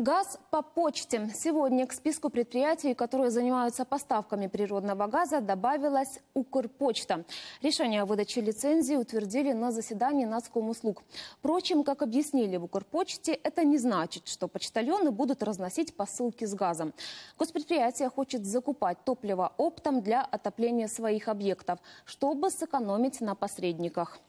Газ по почте. Сегодня к списку предприятий, которые занимаются поставками природного газа, добавилась Укрпочта. Решение о выдаче лицензии утвердили на заседании Нацкомуслуг. Впрочем, как объяснили в Укрпочте, это не значит, что почтальоны будут разносить посылки с газом. Госпредприятие хочет закупать топливо оптом для отопления своих объектов, чтобы сэкономить на посредниках.